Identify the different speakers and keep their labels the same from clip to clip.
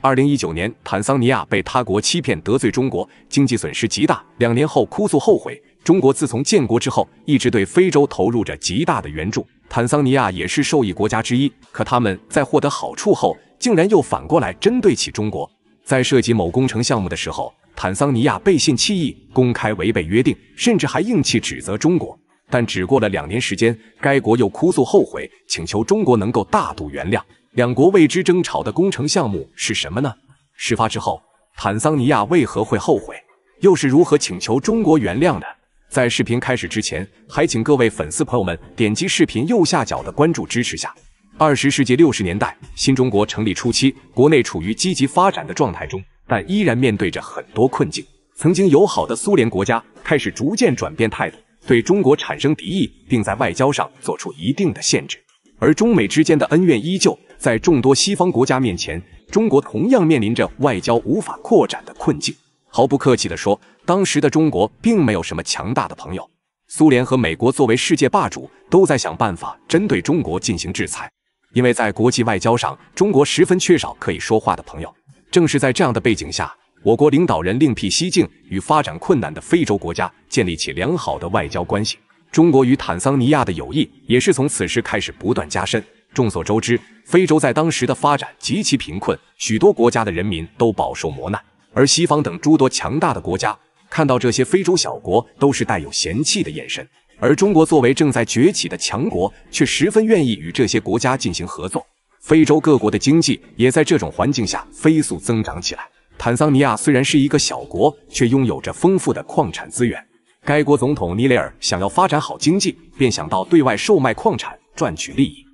Speaker 1: 二零一九年，坦桑尼亚被他国欺骗，得罪中国，经济损失极大。两年后哭诉后悔。中国自从建国之后，一直对非洲投入着极大的援助，坦桑尼亚也是受益国家之一。可他们在获得好处后，竟然又反过来针对起中国。在涉及某工程项目的时候，坦桑尼亚背信弃义，公开违背约定，甚至还硬气指责中国。但只过了两年时间，该国又哭诉后悔，请求中国能够大度原谅。两国为之争吵的工程项目是什么呢？事发之后，坦桑尼亚为何会后悔？又是如何请求中国原谅的？在视频开始之前，还请各位粉丝朋友们点击视频右下角的关注支持下。二十世纪六十年代，新中国成立初期，国内处于积极发展的状态中，但依然面对着很多困境。曾经友好的苏联国家开始逐渐转变态度，对中国产生敌意，并在外交上做出一定的限制。而中美之间的恩怨依旧。在众多西方国家面前，中国同样面临着外交无法扩展的困境。毫不客气地说，当时的中国并没有什么强大的朋友。苏联和美国作为世界霸主，都在想办法针对中国进行制裁。因为在国际外交上，中国十分缺少可以说话的朋友。正是在这样的背景下，我国领导人另辟蹊径，与发展困难的非洲国家建立起良好的外交关系。中国与坦桑尼亚的友谊也是从此时开始不断加深。众所周知，非洲在当时的发展极其贫困，许多国家的人民都饱受磨难。而西方等诸多强大的国家看到这些非洲小国，都是带有嫌弃的眼神。而中国作为正在崛起的强国，却十分愿意与这些国家进行合作。非洲各国的经济也在这种环境下飞速增长起来。坦桑尼亚虽然是一个小国，却拥有着丰富的矿产资源。该国总统尼雷尔想要发展好经济，便想到对外售卖矿产，赚取利益。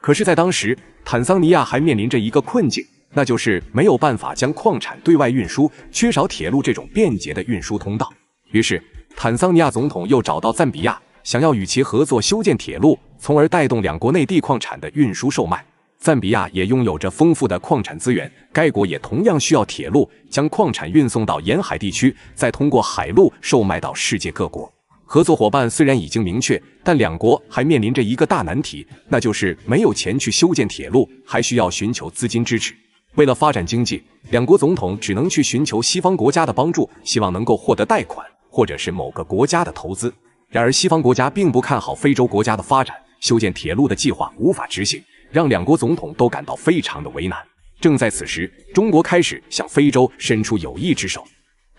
Speaker 1: 可是，在当时，坦桑尼亚还面临着一个困境，那就是没有办法将矿产对外运输，缺少铁路这种便捷的运输通道。于是，坦桑尼亚总统又找到赞比亚，想要与其合作修建铁路，从而带动两国内地矿产的运输售卖。赞比亚也拥有着丰富的矿产资源，该国也同样需要铁路将矿产运送到沿海地区，再通过海路售卖到世界各国。合作伙伴虽然已经明确，但两国还面临着一个大难题，那就是没有钱去修建铁路，还需要寻求资金支持。为了发展经济，两国总统只能去寻求西方国家的帮助，希望能够获得贷款或者是某个国家的投资。然而，西方国家并不看好非洲国家的发展，修建铁路的计划无法执行，让两国总统都感到非常的为难。正在此时，中国开始向非洲伸出友谊之手，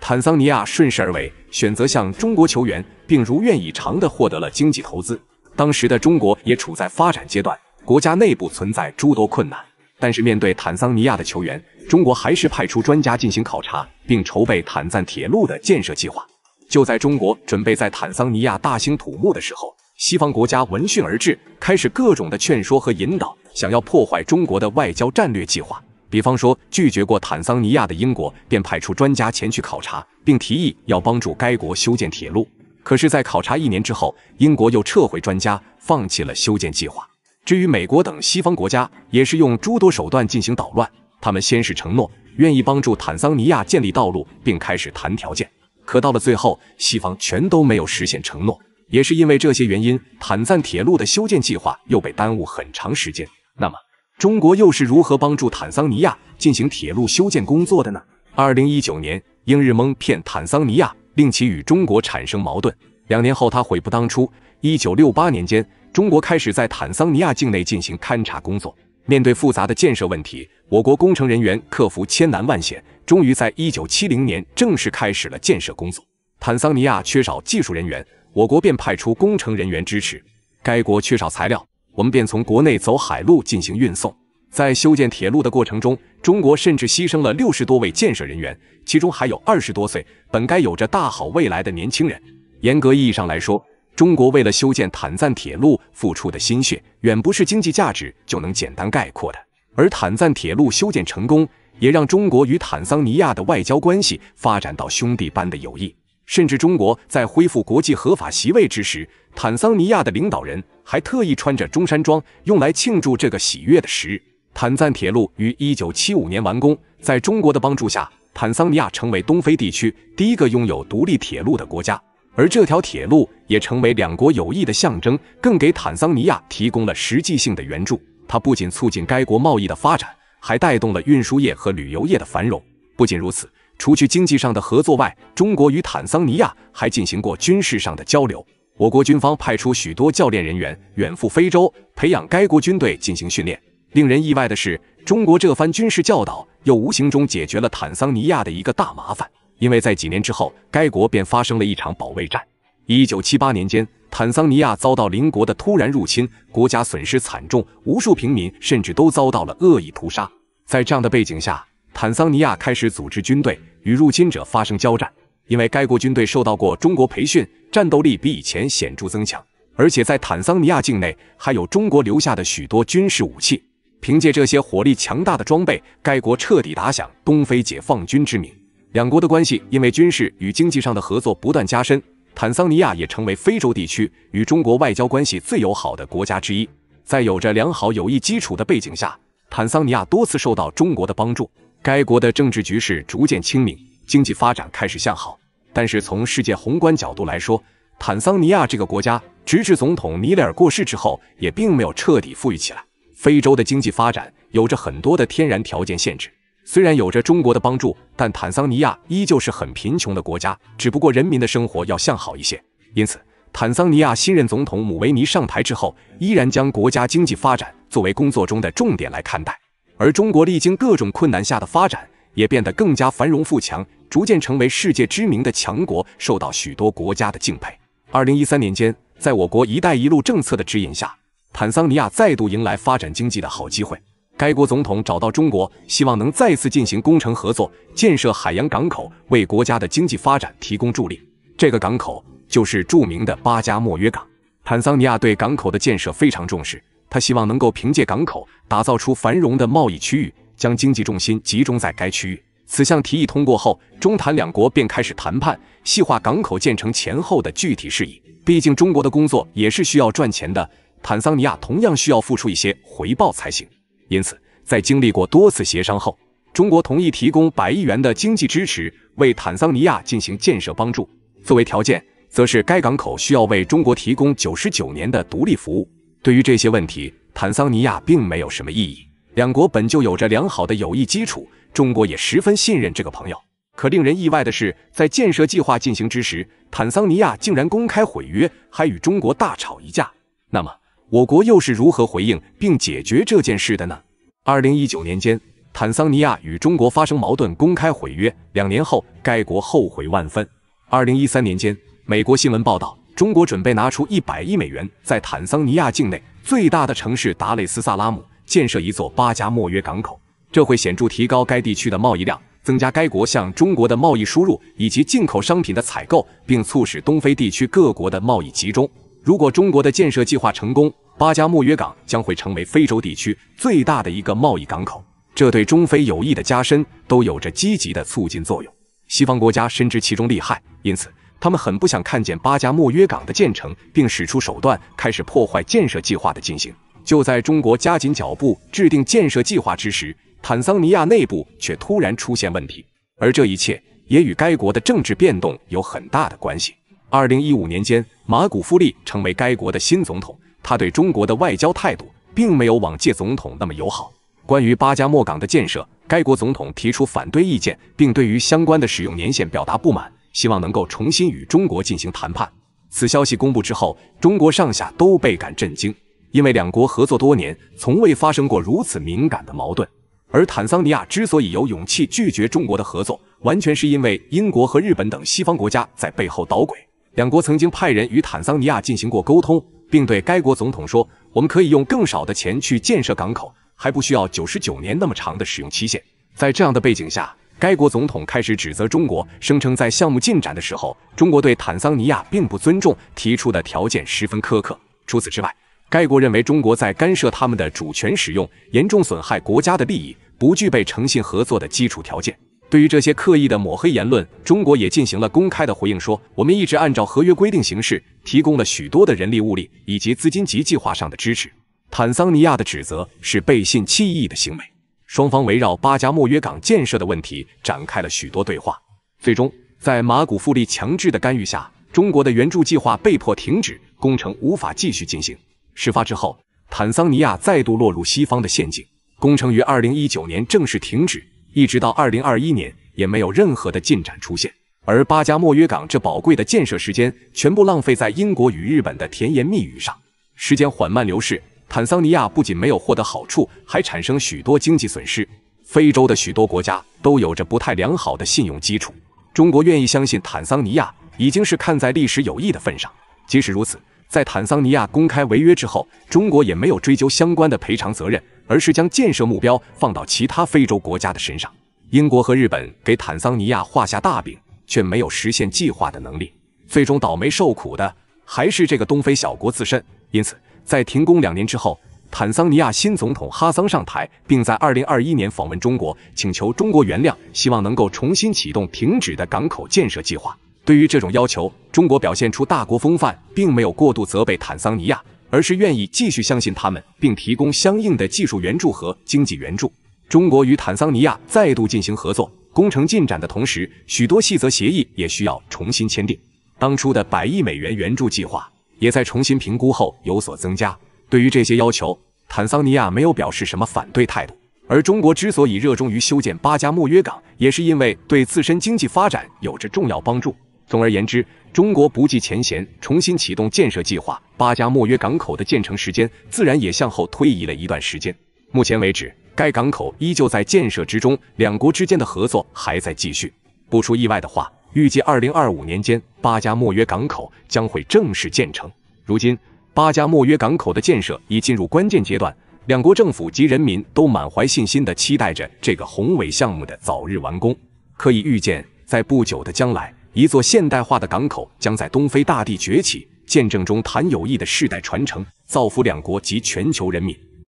Speaker 1: 坦桑尼亚顺势而为，选择向中国求援。并如愿以偿地获得了经济投资。当时的中国也处在发展阶段，国家内部存在诸多困难。但是面对坦桑尼亚的求援，中国还是派出专家进行考察，并筹备坦赞铁路的建设计划。就在中国准备在坦桑尼亚大兴土木的时候，西方国家闻讯而至，开始各种的劝说和引导，想要破坏中国的外交战略计划。比方说，拒绝过坦桑尼亚的英国便派出专家前去考察，并提议要帮助该国修建铁路。可是，在考察一年之后，英国又撤回专家，放弃了修建计划。至于美国等西方国家，也是用诸多手段进行捣乱。他们先是承诺愿意帮助坦桑尼亚建立道路，并开始谈条件。可到了最后，西方全都没有实现承诺。也是因为这些原因，坦赞铁路的修建计划又被耽误很长时间。那么，中国又是如何帮助坦桑尼亚进行铁路修建工作的呢？二零一九年，英日蒙骗坦桑尼亚。并其与中国产生矛盾。两年后，他悔不当初。一九六八年间，中国开始在坦桑尼亚境内进行勘察工作。面对复杂的建设问题，我国工程人员克服千难万险，终于在一九七零年正式开始了建设工作。坦桑尼亚缺少技术人员，我国便派出工程人员支持；该国缺少材料，我们便从国内走海路进行运送。在修建铁路的过程中，中国甚至牺牲了六十多位建设人员，其中还有二十多岁本该有着大好未来的年轻人。严格意义上来说，中国为了修建坦赞铁路付出的心血，远不是经济价值就能简单概括的。而坦赞铁路修建成功，也让中国与坦桑尼亚的外交关系发展到兄弟般的友谊。甚至中国在恢复国际合法席位之时，坦桑尼亚的领导人还特意穿着中山装，用来庆祝这个喜悦的时日。坦赞铁路于一九七五年完工，在中国的帮助下，坦桑尼亚成为东非地区第一个拥有独立铁路的国家，而这条铁路也成为两国友谊的象征，更给坦桑尼亚提供了实际性的援助。它不仅促进该国贸易的发展，还带动了运输业和旅游业的繁荣。不仅如此，除去经济上的合作外，中国与坦桑尼亚还进行过军事上的交流。我国军方派出许多教练人员远赴非洲，培养该国军队进行训练。令人意外的是，中国这番军事教导又无形中解决了坦桑尼亚的一个大麻烦，因为在几年之后，该国便发生了一场保卫战。一九七八年间，坦桑尼亚遭到邻国的突然入侵，国家损失惨重，无数平民甚至都遭到了恶意屠杀。在这样的背景下，坦桑尼亚开始组织军队与入侵者发生交战，因为该国军队受到过中国培训，战斗力比以前显著增强，而且在坦桑尼亚境内还有中国留下的许多军事武器。凭借这些火力强大的装备，该国彻底打响东非解放军之名。两国的关系因为军事与经济上的合作不断加深，坦桑尼亚也成为非洲地区与中国外交关系最友好的国家之一。在有着良好友谊基础的背景下，坦桑尼亚多次受到中国的帮助。该国的政治局势逐渐清明，经济发展开始向好。但是从世界宏观角度来说，坦桑尼亚这个国家，直至总统尼雷尔过世之后，也并没有彻底富裕起来。非洲的经济发展有着很多的天然条件限制，虽然有着中国的帮助，但坦桑尼亚依旧是很贫穷的国家，只不过人民的生活要向好一些。因此，坦桑尼亚新任总统姆维尼上台之后，依然将国家经济发展作为工作中的重点来看待。而中国历经各种困难下的发展，也变得更加繁荣富强，逐渐成为世界知名的强国，受到许多国家的敬佩。二零一三年间，在我国“一带一路”政策的指引下。坦桑尼亚再度迎来发展经济的好机会，该国总统找到中国，希望能再次进行工程合作，建设海洋港口，为国家的经济发展提供助力。这个港口就是著名的巴加莫约港。坦桑尼亚对港口的建设非常重视，他希望能够凭借港口打造出繁荣的贸易区域，将经济重心集中在该区域。此项提议通过后，中坦两国便开始谈判，细化港口建成前后的具体事宜。毕竟中国的工作也是需要赚钱的。坦桑尼亚同样需要付出一些回报才行，因此在经历过多次协商后，中国同意提供百亿元的经济支持，为坦桑尼亚进行建设帮助。作为条件，则是该港口需要为中国提供九十九年的独立服务。对于这些问题，坦桑尼亚并没有什么异议。两国本就有着良好的友谊基础，中国也十分信任这个朋友。可令人意外的是，在建设计划进行之时，坦桑尼亚竟然公开毁约，还与中国大吵一架。那么？我国又是如何回应并解决这件事的呢？二零一九年间，坦桑尼亚与中国发生矛盾，公开毁约。两年后，该国后悔万分。二零一三年间，美国新闻报道，中国准备拿出一百亿美元，在坦桑尼亚境内最大的城市达累斯萨拉姆建设一座巴加莫约港口。这会显著提高该地区的贸易量，增加该国向中国的贸易输入以及进口商品的采购，并促使东非地区各国的贸易集中。如果中国的建设计划成功，巴加莫约港将会成为非洲地区最大的一个贸易港口，这对中非友谊的加深都有着积极的促进作用。西方国家深知其中利害，因此他们很不想看见巴加莫约港的建成，并使出手段开始破坏建设计划的进行。就在中国加紧脚步制定建设计划之时，坦桑尼亚内部却突然出现问题，而这一切也与该国的政治变动有很大的关系。二零一五年间，马古夫利成为该国的新总统。他对中国的外交态度并没有往届总统那么友好。关于巴加莫港的建设，该国总统提出反对意见，并对于相关的使用年限表达不满，希望能够重新与中国进行谈判。此消息公布之后，中国上下都倍感震惊，因为两国合作多年，从未发生过如此敏感的矛盾。而坦桑尼亚之所以有勇气拒绝中国的合作，完全是因为英国和日本等西方国家在背后捣鬼。两国曾经派人与坦桑尼亚进行过沟通，并对该国总统说：“我们可以用更少的钱去建设港口，还不需要九十九年那么长的使用期限。”在这样的背景下，该国总统开始指责中国，声称在项目进展的时候，中国对坦桑尼亚并不尊重，提出的条件十分苛刻。除此之外，该国认为中国在干涉他们的主权使用，严重损害国家的利益，不具备诚信合作的基础条件。对于这些刻意的抹黑言论，中国也进行了公开的回应，说我们一直按照合约规定行事，提供了许多的人力物力以及资金及计划上的支持。坦桑尼亚的指责是背信弃义的行为。双方围绕巴加莫约港建设的问题展开了许多对话，最终在马古富力强制的干预下，中国的援助计划被迫停止，工程无法继续进行。事发之后，坦桑尼亚再度落入西方的陷阱，工程于二零一九年正式停止。一直到二零二一年，也没有任何的进展出现。而巴加莫约港这宝贵的建设时间，全部浪费在英国与日本的甜言蜜语上。时间缓慢流逝，坦桑尼亚不仅没有获得好处，还产生许多经济损失。非洲的许多国家都有着不太良好的信用基础。中国愿意相信坦桑尼亚，已经是看在历史有益的份上。即使如此，在坦桑尼亚公开违约之后，中国也没有追究相关的赔偿责任。而是将建设目标放到其他非洲国家的身上。英国和日本给坦桑尼亚画下大饼，却没有实现计划的能力，最终倒霉受苦的还是这个东非小国自身。因此，在停工两年之后，坦桑尼亚新总统哈桑上台，并在2021年访问中国，请求中国原谅，希望能够重新启动停止的港口建设计划。对于这种要求，中国表现出大国风范，并没有过度责备坦桑尼亚。而是愿意继续相信他们，并提供相应的技术援助和经济援助。中国与坦桑尼亚再度进行合作工程进展的同时，许多细则协议也需要重新签订。当初的百亿美元援助计划也在重新评估后有所增加。对于这些要求，坦桑尼亚没有表示什么反对态度。而中国之所以热衷于修建巴加莫约港，也是因为对自身经济发展有着重要帮助。总而言之，中国不计前嫌，重新启动建设计划，巴加莫约港口的建成时间自然也向后推移了一段时间。目前为止，该港口依旧在建设之中，两国之间的合作还在继续。不出意外的话，预计二零二五年间，巴加莫约港口将会正式建成。如今，巴加莫约港口的建设已进入关键阶段，两国政府及人民都满怀信心地期待着这个宏伟项目的早日完工。可以预见，在不久的将来。一座现代化的港口将在东非大地崛起，见证中谈友谊的世代传承，造福两国及全球人民。